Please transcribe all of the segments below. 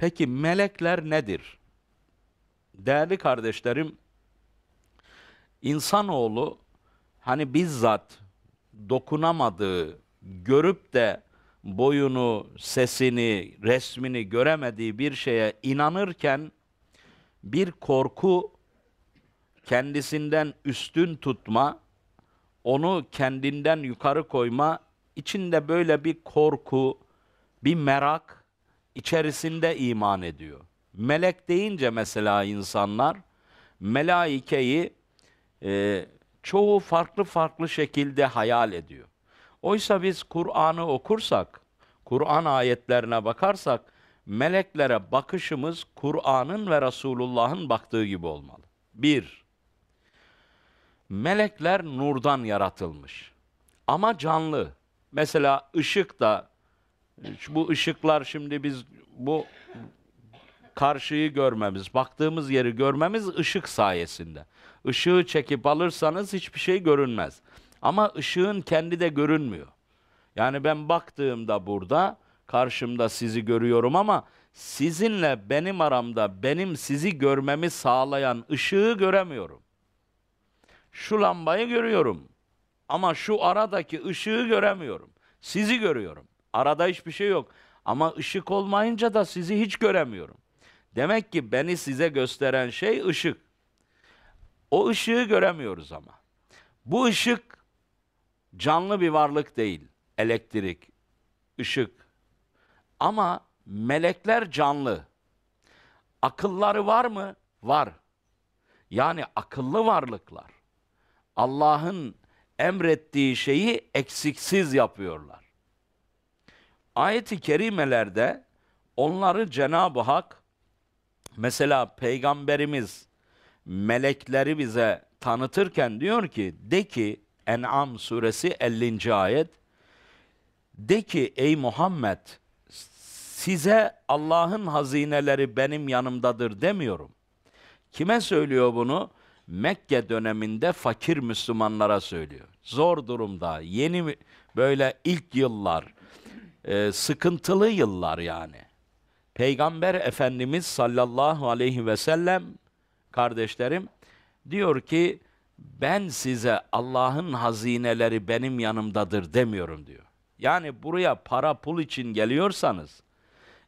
Peki melekler nedir? Değerli kardeşlerim, insanoğlu hani bizzat dokunamadığı, görüp de boyunu, sesini, resmini göremediği bir şeye inanırken bir korku kendisinden üstün tutma, onu kendinden yukarı koyma, içinde böyle bir korku, bir merak içerisinde iman ediyor. Melek deyince mesela insanlar melaikeyi e, çoğu farklı farklı şekilde hayal ediyor. Oysa biz Kur'an'ı okursak, Kur'an ayetlerine bakarsak meleklere bakışımız Kur'an'ın ve Resulullah'ın baktığı gibi olmalı. Bir, melekler nurdan yaratılmış ama canlı. Mesela ışık da bu ışıklar şimdi biz bu karşıyı görmemiz, baktığımız yeri görmemiz ışık sayesinde. Işığı çekip alırsanız hiçbir şey görünmez. Ama ışığın kendi de görünmüyor. Yani ben baktığımda burada karşımda sizi görüyorum ama sizinle benim aramda benim sizi görmemi sağlayan ışığı göremiyorum. Şu lambayı görüyorum ama şu aradaki ışığı göremiyorum. Sizi görüyorum. Arada hiçbir şey yok. Ama ışık olmayınca da sizi hiç göremiyorum. Demek ki beni size gösteren şey ışık. O ışığı göremiyoruz ama. Bu ışık canlı bir varlık değil. Elektrik, ışık. Ama melekler canlı. Akılları var mı? Var. Yani akıllı varlıklar. Allah'ın emrettiği şeyi eksiksiz yapıyorlar. Ayet-i kerimelerde onları Cenab-ı Hak mesela peygamberimiz melekleri bize tanıtırken diyor ki de ki En'am suresi 50. ayet de ki ey Muhammed size Allah'ın hazineleri benim yanımdadır demiyorum. Kime söylüyor bunu? Mekke döneminde fakir Müslümanlara söylüyor. Zor durumda, yeni böyle ilk yıllar, e, sıkıntılı yıllar yani. Peygamber Efendimiz sallallahu aleyhi ve sellem kardeşlerim diyor ki ben size Allah'ın hazineleri benim yanımdadır demiyorum diyor. Yani buraya para pul için geliyorsanız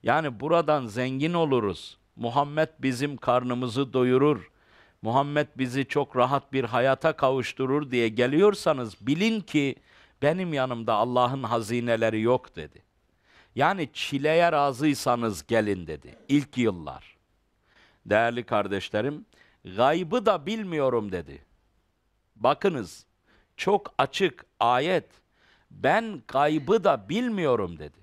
yani buradan zengin oluruz. Muhammed bizim karnımızı doyurur. Muhammed bizi çok rahat bir hayata kavuşturur diye geliyorsanız bilin ki benim yanımda Allah'ın hazineleri yok dedi. Yani çileye razıysanız gelin dedi. İlk yıllar. Değerli kardeşlerim, gaybı da bilmiyorum dedi. Bakınız, çok açık ayet. Ben gaybı da bilmiyorum dedi.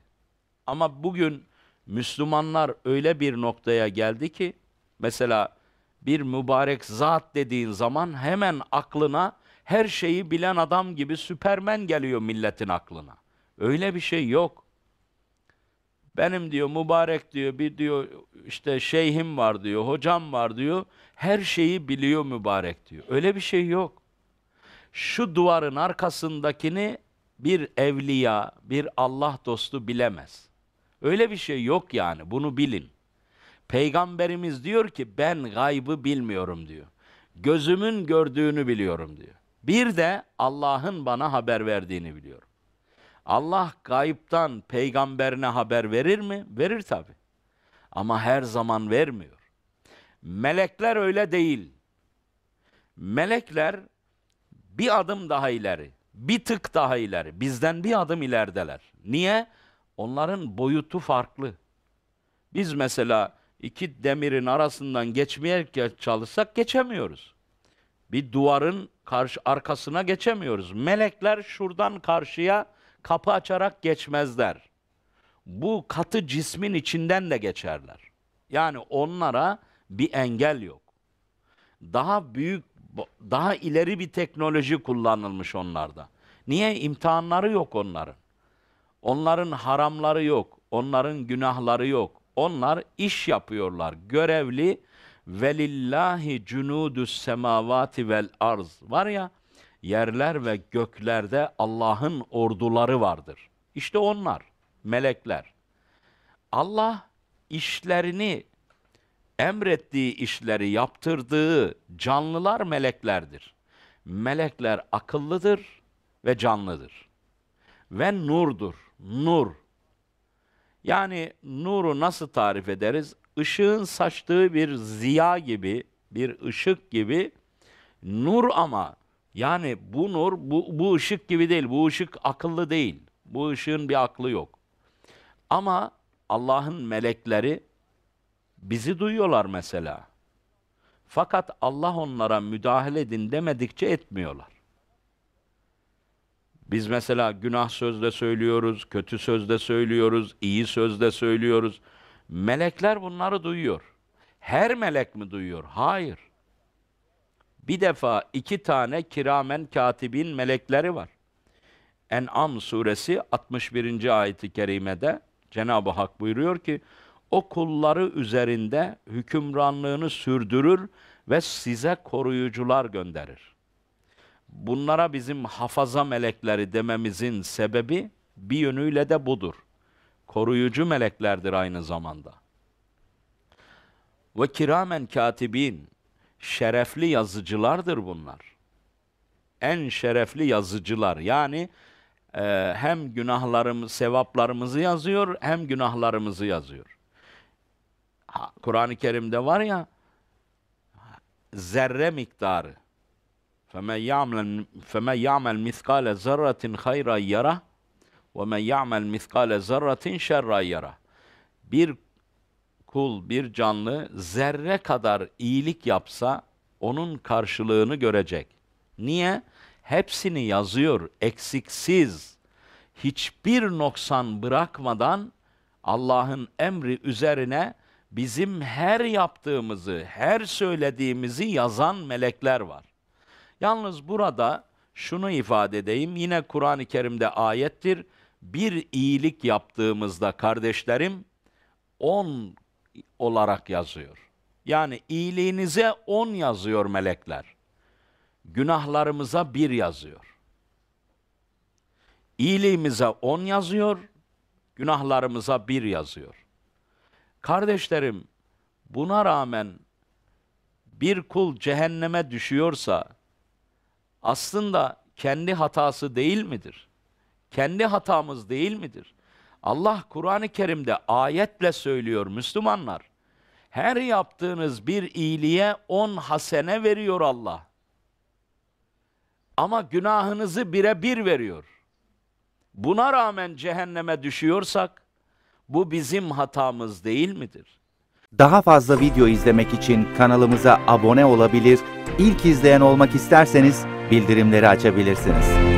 Ama bugün Müslümanlar öyle bir noktaya geldi ki, mesela bir mübarek zat dediğin zaman hemen aklına her şeyi bilen adam gibi süpermen geliyor milletin aklına. Öyle bir şey yok. Benim diyor mübarek diyor bir diyor işte şeyhim var diyor, hocam var diyor. Her şeyi biliyor mübarek diyor. Öyle bir şey yok. Şu duvarın arkasındakini bir evliya, bir Allah dostu bilemez. Öyle bir şey yok yani. Bunu bilin. Peygamberimiz diyor ki ben gaybı bilmiyorum diyor. Gözümün gördüğünü biliyorum diyor. Bir de Allah'ın bana haber verdiğini biliyorum. Allah gayiptan peygamberine haber verir mi? Verir tabi. Ama her zaman vermiyor. Melekler öyle değil. Melekler bir adım daha ileri, bir tık daha ileri, bizden bir adım ilerideler. Niye? Onların boyutu farklı. Biz mesela iki demirin arasından geçmeye çalışsak geçemiyoruz. Bir duvarın karşı arkasına geçemiyoruz. Melekler şuradan karşıya kapı açarak geçmezler. Bu katı cismin içinden de geçerler. Yani onlara bir engel yok. Daha büyük, daha ileri bir teknoloji kullanılmış onlarda. Niye? imtihanları yok onların. Onların haramları yok. Onların günahları yok. Onlar iş yapıyorlar. Görevli velillahi cunudus semavati vel arz. Var ya yerler ve göklerde Allah'ın orduları vardır. İşte onlar, melekler. Allah işlerini, emrettiği işleri yaptırdığı canlılar meleklerdir. Melekler akıllıdır ve canlıdır. Ve nurdur, nur. Yani nuru nasıl tarif ederiz? Işığın saçtığı bir ziya gibi, bir ışık gibi nur ama yani bu nur, bu, bu ışık gibi değil. Bu ışık akıllı değil. Bu ışığın bir aklı yok. Ama Allah'ın melekleri bizi duyuyorlar mesela. Fakat Allah onlara müdahale edin demedikçe etmiyorlar. Biz mesela günah sözde söylüyoruz, kötü sözde söylüyoruz, iyi sözde söylüyoruz. Melekler bunları duyuyor. Her melek mi duyuyor? Hayır bir defa iki tane kiramen katibin melekleri var. En'am suresi 61. ayeti kerimede Cenab-ı Hak buyuruyor ki o kulları üzerinde hükümranlığını sürdürür ve size koruyucular gönderir. Bunlara bizim hafaza melekleri dememizin sebebi bir yönüyle de budur. Koruyucu meleklerdir aynı zamanda. Ve kiramen katibin şerefli yazıcılardır bunlar. En şerefli yazıcılar yani e, hem günahlarımız, sevaplarımızı yazıyor hem günahlarımızı yazıyor. Kur'an-ı Kerim'de var ya zerre miktarı. فَمَنْ يَعْمَلْ مِثْقَالَ زَرَّةٍ خَيْرًا يَرَهُ وَمَنْ يَعْمَلْ مِثْقَالَ زَرَّةٍ شَرًّا يَرَهُ Bir kul, bir canlı zerre kadar iyilik yapsa onun karşılığını görecek. Niye? Hepsini yazıyor eksiksiz. Hiçbir noksan bırakmadan Allah'ın emri üzerine bizim her yaptığımızı, her söylediğimizi yazan melekler var. Yalnız burada şunu ifade edeyim. Yine Kur'an-ı Kerim'de ayettir. Bir iyilik yaptığımızda kardeşlerim 10 olarak yazıyor. Yani iyiliğinize on yazıyor melekler. Günahlarımıza bir yazıyor. İyiliğimize on yazıyor, günahlarımıza bir yazıyor. Kardeşlerim, buna rağmen bir kul cehenneme düşüyorsa aslında kendi hatası değil midir? Kendi hatamız değil midir? Allah Kur'an-ı Kerim'de ayetle söylüyor Müslümanlar. Her yaptığınız bir iyiliğe on hasene veriyor Allah. Ama günahınızı bire bir veriyor. Buna rağmen cehenneme düşüyorsak bu bizim hatamız değil midir? Daha fazla video izlemek için kanalımıza abone olabilir, ilk izleyen olmak isterseniz bildirimleri açabilirsiniz.